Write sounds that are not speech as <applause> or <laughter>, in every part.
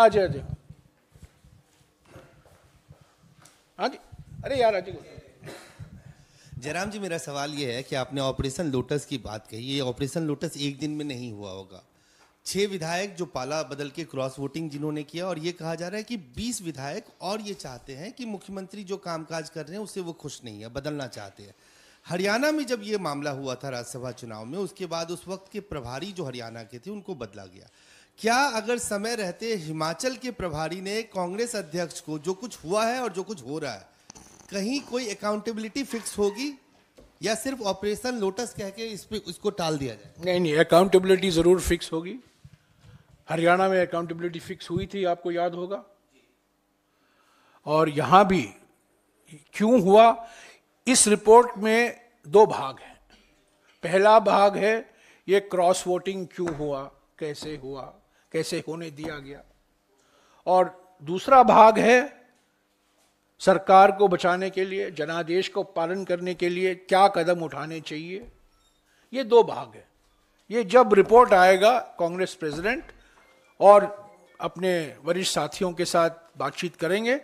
हाँ जी हाँ जी हाँ जी अरे यार अजय हाँ जयराम जी मेरा सवाल ये है कि आपने ऑपरेशन लोटस की बात कही ये ऑपरेशन लोटस एक दिन में नहीं हुआ होगा छह विधायक जो पाला बदल के क्रॉस वोटिंग जिन्होंने किया और ये कहा जा रहा है कि बीस विधायक और ये चाहते हैं कि मुख्यमंत्री जो कामकाज कर रहे हैं उससे वो खुश नहीं है बदलना चाहते हैं हरियाणा में जब ये मामला हुआ था राज्यसभा चुनाव में उसके बाद उस वक्त के प्रभारी जो हरियाणा के थे उनको बदला गया क्या अगर समय रहते हिमाचल के प्रभारी ने कांग्रेस अध्यक्ष को जो कुछ हुआ है और जो कुछ हो रहा है कहीं कोई अकाउंटेबिलिटी फिक्स होगी या सिर्फ ऑपरेशन लोटस कह के इस पे उसको टाल दिया जाए नहीं नहीं अकाउंटेबिलिटी ज़रूर फिक्स होगी हरियाणा में अकाउंटेबिलिटी फिक्स हुई थी आपको याद होगा और यहां भी क्यों हुआ इस रिपोर्ट में दो भाग हैं पहला भाग है ये क्रॉस वोटिंग क्यों हुआ कैसे हुआ कैसे होने दिया गया और दूसरा भाग है सरकार को बचाने के लिए जनादेश को पालन करने के लिए क्या कदम उठाने चाहिए ये दो भाग है ये जब रिपोर्ट आएगा कांग्रेस प्रेसिडेंट और अपने वरिष्ठ साथियों के साथ बातचीत करेंगे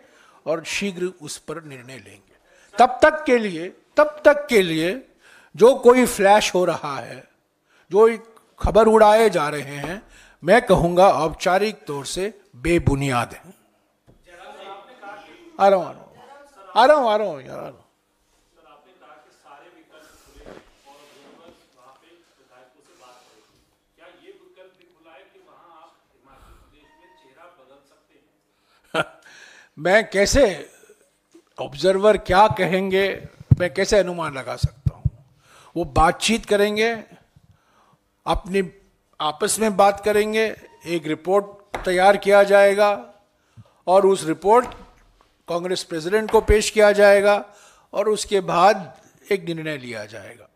और शीघ्र उस पर निर्णय लेंगे तब तक के लिए तब तक के लिए जो कोई फ्लैश हो रहा है जो खबर उड़ाए जा रहे हैं मैं कहूंगा औपचारिक तौर से बेबुनियाद है आ रहा हूं आ रहा हूं आ रहा हूं आ रहा हूं <laughs> मैं कैसे ऑब्जर्वर क्या कहेंगे मैं कैसे अनुमान लगा सकता हूँ वो बातचीत करेंगे अपनी आपस में बात करेंगे एक रिपोर्ट तैयार किया जाएगा और उस रिपोर्ट कांग्रेस प्रेसिडेंट को पेश किया जाएगा और उसके बाद एक निर्णय लिया जाएगा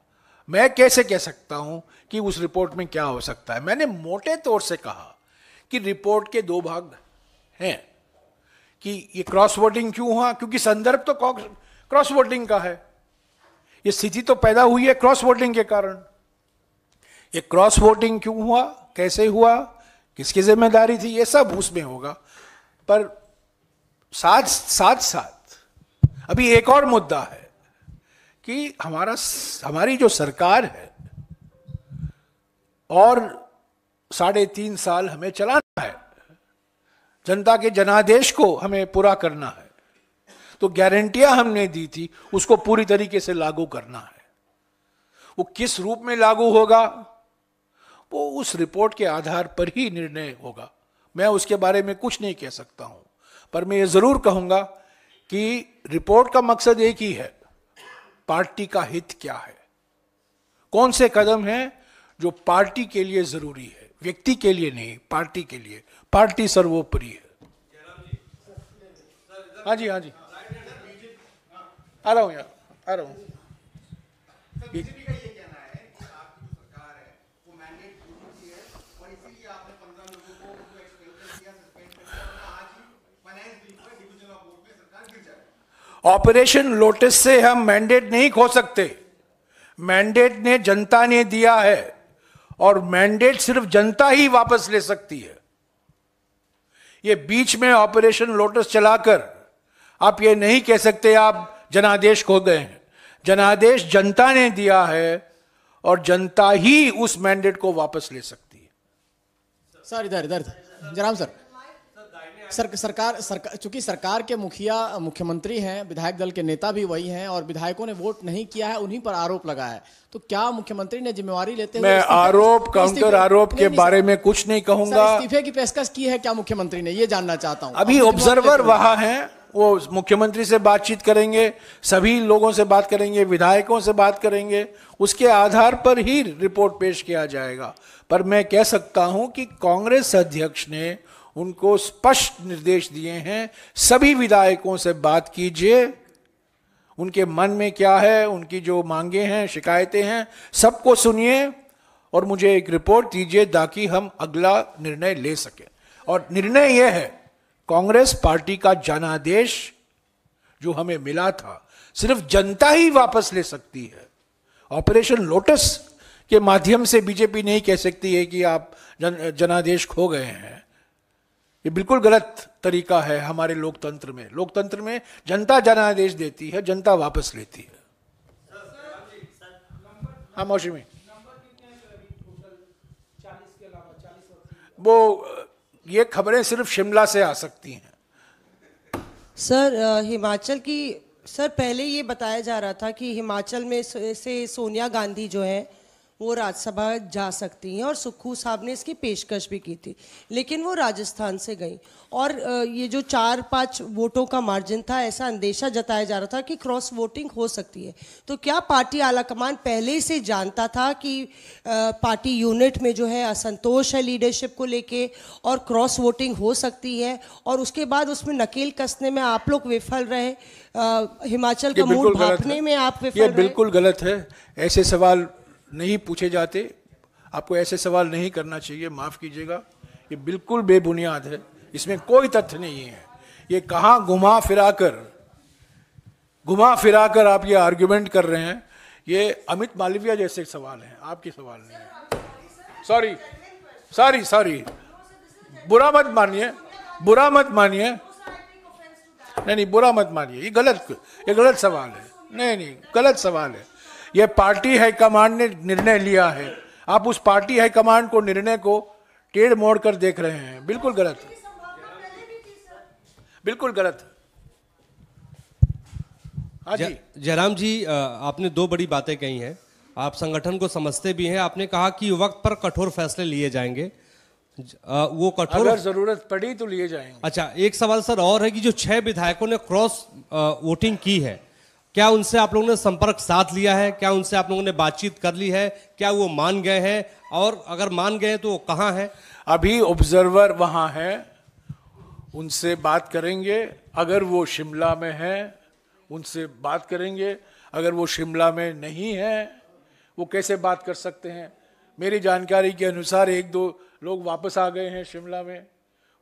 मैं कैसे कह सकता हूं कि उस रिपोर्ट में क्या हो सकता है मैंने मोटे तौर से कहा कि रिपोर्ट के दो भाग हैं कि ये क्रॉस वोटिंग क्यों हुआ क्योंकि संदर्भ तो क्रॉस वोटिंग का है ये स्थिति तो पैदा हुई है क्रॉस वोटिंग के कारण ये क्रॉस वोटिंग क्यों हुआ कैसे हुआ किसकी जिम्मेदारी थी ये सब उसमें होगा पर साथ साथ साथ अभी एक और मुद्दा है कि हमारा हमारी जो सरकार है और साढ़े तीन साल हमें चलाना है जनता के जनादेश को हमें पूरा करना है तो गारंटियां हमने दी थी उसको पूरी तरीके से लागू करना है वो किस रूप में लागू होगा वो उस रिपोर्ट के आधार पर ही निर्णय होगा मैं उसके बारे में कुछ नहीं कह सकता हूं पर मैं ये ज़रूर कहूंगा कि रिपोर्ट का मकसद एक ही है पार्टी का हित क्या है कौन से कदम हैं जो पार्टी के लिए ज़रूरी है व्यक्ति के लिए नहीं पार्टी के लिए पार्टी सर्वोपरि है हाँ जी हाँ जी आ रहा हूँ यार आ रहा हूँ ऑपरेशन लोटस से हम मैंडेट नहीं खो सकते मैंडेट ने जनता ने दिया है और मैंडेट सिर्फ जनता ही वापस ले सकती है ये बीच में ऑपरेशन लोटस चलाकर आप ये नहीं कह सकते आप जनादेश खो गए हैं जनादेश जनता ने दिया है और जनता ही उस मैंडेट को वापस ले सकती सर इधर इधर जराम सर सर सरकार सरकार चूंकि सरकार के मुखिया मुख्यमंत्री हैं विधायक दल के नेता भी वही हैं और विधायकों ने वोट नहीं किया है उन्हीं पर आरोप लगा है तो क्या मुख्यमंत्री ने जिम्मेवारी लेते हुए मैं आरोप काउंटर आरोप के बारे में कुछ नहीं कहूंगा इस्तीफे की पेशकश की है क्या मुख्यमंत्री ने ये जानना चाहता हूँ अभी ऑब्जर्वर वहाँ है वो मुख्यमंत्री से बातचीत करेंगे सभी लोगों से बात करेंगे विधायकों से बात करेंगे उसके आधार पर ही रिपोर्ट पेश किया जाएगा पर मैं कह सकता हूं कि कांग्रेस अध्यक्ष ने उनको स्पष्ट निर्देश दिए हैं सभी विधायकों से बात कीजिए उनके मन में क्या है उनकी जो मांगे हैं शिकायतें हैं सबको सुनिए और मुझे एक रिपोर्ट दीजिए ताकि हम अगला निर्णय ले सकें और निर्णय यह है कांग्रेस पार्टी का जनादेश जो हमें मिला था सिर्फ जनता ही वापस ले सकती है ऑपरेशन लोटस के माध्यम से बीजेपी नहीं कह सकती है कि आप जन जनादेश खो गए हैं ये बिल्कुल गलत तरीका है हमारे लोकतंत्र में लोकतंत्र में जनता जनादेश देती है जनता वापस लेती है हाँ मौसमी वो ये खबरें सिर्फ शिमला से आ सकती हैं सर हिमाचल की सर पहले ये बताया जा रहा था कि हिमाचल में से सोनिया गांधी जो है वो राज्यसभा जा सकती हैं और सुक्खू साहब ने इसकी पेशकश भी की थी लेकिन वो राजस्थान से गई और ये जो चार पाँच वोटों का मार्जिन था ऐसा अंदेशा जताया जा रहा था कि क्रॉस वोटिंग हो सकती है तो क्या पार्टी आलाकमान पहले से जानता था कि पार्टी यूनिट में जो है असंतोष है लीडरशिप को लेके और क्रॉस वोटिंग हो सकती है और उसके बाद उसमें नकेल कसने में आप लोग विफल रहे हिमाचल का मूड भापने में आप विफल ये बिल्कुल गलत है ऐसे सवाल नहीं पूछे जाते आपको ऐसे सवाल नहीं करना चाहिए माफ़ कीजिएगा ये बिल्कुल बेबुनियाद है इसमें कोई तथ्य नहीं है ये कहाँ घुमा फिरा कर घुमा फिरा कर आप ये आर्ग्यूमेंट कर रहे हैं ये अमित मालविया जैसे सवाल हैं आपके सवाल नहीं है सॉरी सॉरी सॉरी बुरा मत मानिए बुरा मत मानिए नहीं नहीं बुरा मत मानिए ये गलत ये गलत सवाल है नहीं नहीं गलत सवाल है यह पार्टी हाईकमांड ने निर्णय लिया है आप उस पार्टी हाईकमांड को निर्णय को टेढ़ मोड़ कर देख रहे हैं बिल्कुल गलत बिल्कुल गलत हाँ जयराम जी आपने दो बड़ी बातें कही हैं आप संगठन को समझते भी हैं आपने कहा कि वक्त पर कठोर फैसले लिए जाएंगे वो कठोर अगर जरूरत पड़ी तो लिए जाएंगे अच्छा एक सवाल सर और है कि जो छह विधायकों ने क्रॉस वोटिंग की है क्या उनसे आप लोगों ने संपर्क साध लिया है क्या उनसे आप लोगों ने बातचीत कर ली है क्या वो मान गए हैं और अगर मान गए तो वो कहाँ हैं अभी ऑब्जर्वर वहाँ है उनसे बात करेंगे अगर वो शिमला में है उनसे बात करेंगे अगर वो शिमला में नहीं है वो कैसे बात कर सकते हैं मेरी जानकारी के अनुसार एक दो लोग वापस आ गए हैं शिमला में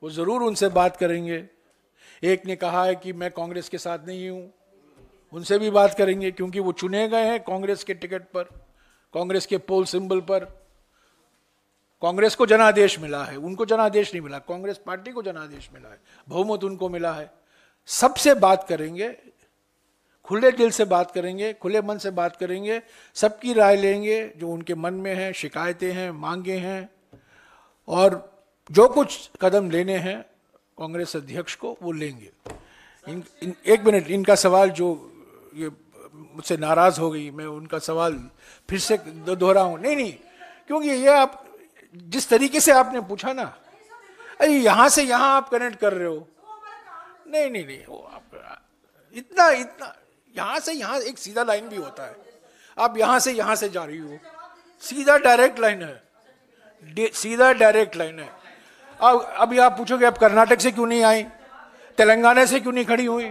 वो ज़रूर उनसे बात करेंगे एक ने कहा है कि मैं कांग्रेस के साथ नहीं हूँ उनसे भी बात करेंगे क्योंकि वो चुने गए हैं कांग्रेस के टिकट पर कांग्रेस के पोल सिंबल पर कांग्रेस को जनादेश मिला है उनको जनादेश नहीं मिला कांग्रेस पार्टी को जनादेश मिला है बहुमत उनको मिला है सबसे बात करेंगे खुले दिल से बात करेंगे खुले मन से बात करेंगे सबकी राय लेंगे जो उनके मन में है शिकायतें हैं मांगे हैं और जो कुछ कदम लेने हैं कांग्रेस अध्यक्ष को वो लेंगे इन, इन, एक मिनट इनका सवाल जो ये मुझसे नाराज़ हो गई मैं उनका सवाल फिर से दोहरा हूं नहीं नहीं क्योंकि ये आप जिस तरीके से आपने पूछा ना अरे यहाँ से यहाँ आप कनेक्ट कर रहे हो नहीं नहीं नहीं वो आप इतना इतना यहाँ से यहाँ एक सीधा लाइन भी होता है आप यहाँ से यहाँ से जा रही हो सीधा डायरेक्ट लाइन है सीधा डायरेक्ट लाइन है अब अभी आप पूछोगे आप कर्नाटक से क्यों नहीं आई तेलंगाना से क्यों नहीं खड़ी हुई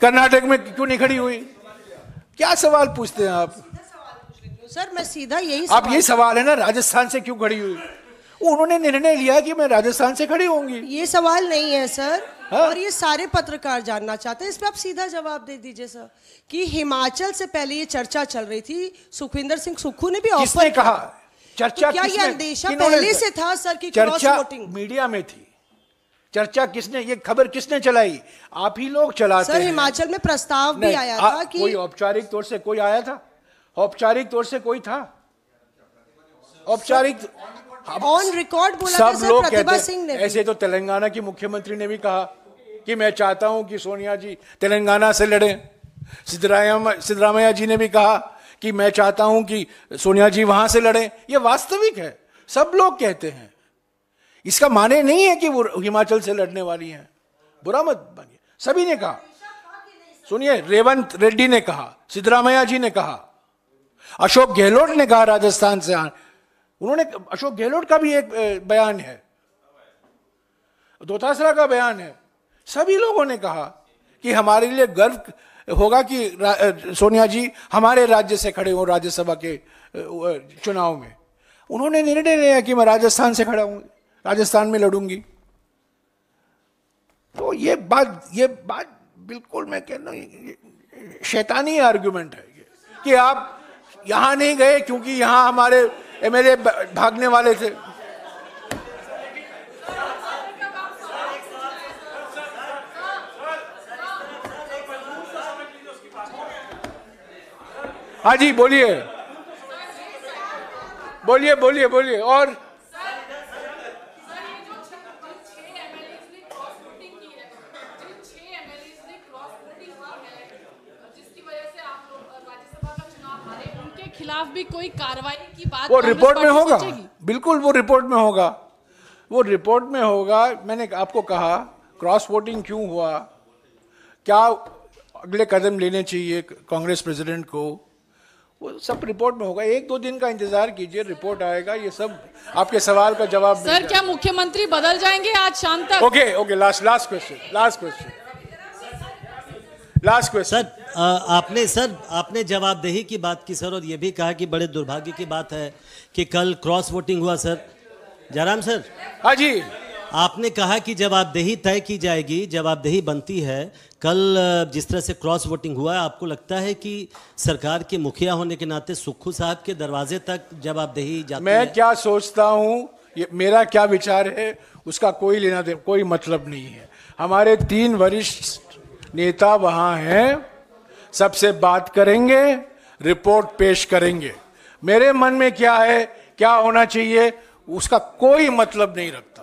कर्नाटक में क्यों नहीं खड़ी हुई क्या सवाल पूछते हैं आप सर मैं सीधा यही आप यही सवाल है ना राजस्थान से क्यों खड़ी हुई उन्होंने निर्णय लिया कि मैं राजस्थान से खड़ी होंगी ये सवाल नहीं है सर हा? और ये सारे पत्रकार जानना चाहते हैं इस पर आप सीधा जवाब दे दीजिए सर कि हिमाचल से पहले ये चर्चा चल रही थी सुखविंदर सिंह सुक्खू ने भी ऑफर कहा चर्चा तो क्या ये अंदेशा पहले से था सर की चर्चा मीडिया में थी चर्चा किसने ये खबर किसने चलाई आप ही लोग चलाते सर हिमाचल में प्रस्ताव भी आया आ, था कि कोई औपचारिक तौर से कोई आया था औपचारिक तौर से कोई था औपचारिक ऑन रिकॉर्ड बोला सब लोग कहते ऐसे तो तेलंगाना की मुख्यमंत्री ने भी कहा कि मैं चाहता हूं कि सोनिया जी तेलंगाना से लड़े सिद्धरामैया जी ने भी कहा कि मैं चाहता हूं कि सोनिया जी वहां से लड़े ये वास्तविक है सब लोग कहते हैं इसका माने नहीं है कि वो हिमाचल से लड़ने वाली हैं बुरा मत बनिए सभी ने कहा सुनिए रेवंत रेड्डी ने कहा सिद्धरामया जी ने कहा अशोक गहलोत ने कहा राजस्थान से उन्होंने अशोक गहलोत का भी एक बयान है दोतासरा का बयान है सभी लोगों ने कहा कि हमारे लिए गर्व होगा कि सोनिया जी हमारे राज्य से खड़े हों राज्यसभा के चुनाव में उन्होंने निर्णय लिया कि मैं राजस्थान से खड़ा हूँ राजस्थान में लड़ूंगी तो ये बात ये बात बिल्कुल मैं कह रहा शैतानी आर्ग्यूमेंट है ये कि आप यहां नहीं गए क्योंकि यहां हमारे एमएलए भागने वाले थे हाँ जी बोलिए बोलिए बोलिए बोलिए और खिलाफ भी कोई कार्रवाई की बात वो रिपोर्ट में होगा बिल्कुल वो रिपोर्ट में होगा वो रिपोर्ट में होगा मैंने आपको कहा क्रॉस वोटिंग क्यों हुआ क्या अगले कदम लेने चाहिए कांग्रेस प्रेसिडेंट को वो सब रिपोर्ट में होगा एक दो दिन का इंतजार कीजिए रिपोर्ट आएगा ये सब आपके सवाल का जवाब सर क्या मुख्यमंत्री बदल जाएंगे आज शाम तक okay okay last last question last question last question आ, आपने सर आपने जवाबदेही की बात की सर और ये भी कहा कि बड़े दुर्भाग्य की बात है कि कल क्रॉस वोटिंग हुआ सर जयराम सर हाँ जी आपने कहा कि जवाबदेही तय की जाएगी जवाबदेही बनती है कल जिस तरह से क्रॉस वोटिंग हुआ आपको लगता है कि सरकार के मुखिया होने के नाते सुक्खू साहब के दरवाजे तक जवाबदेही जाती मैं है? क्या सोचता हूँ मेरा क्या विचार है उसका कोई लेना दे कोई मतलब नहीं है हमारे तीन वरिष्ठ नेता वहाँ हैं सबसे बात करेंगे रिपोर्ट पेश करेंगे मेरे मन में क्या है क्या होना चाहिए उसका कोई मतलब नहीं रखता